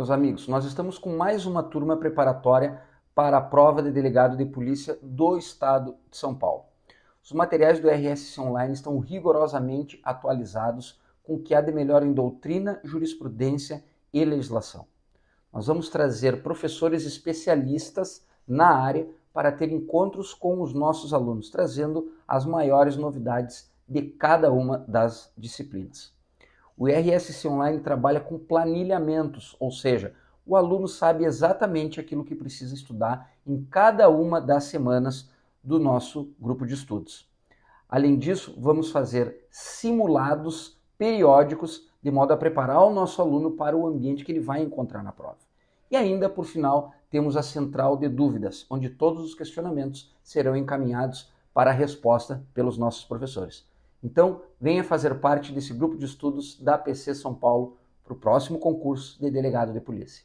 meus amigos, nós estamos com mais uma turma preparatória para a prova de delegado de polícia do Estado de São Paulo. Os materiais do RSC Online estão rigorosamente atualizados com o que há de melhor em doutrina, jurisprudência e legislação. Nós vamos trazer professores especialistas na área para ter encontros com os nossos alunos, trazendo as maiores novidades de cada uma das disciplinas. O IRSC Online trabalha com planilhamentos, ou seja, o aluno sabe exatamente aquilo que precisa estudar em cada uma das semanas do nosso grupo de estudos. Além disso, vamos fazer simulados periódicos de modo a preparar o nosso aluno para o ambiente que ele vai encontrar na prova. E ainda, por final, temos a central de dúvidas, onde todos os questionamentos serão encaminhados para a resposta pelos nossos professores. Então, venha fazer parte desse grupo de estudos da PC São Paulo para o próximo concurso de delegado de polícia.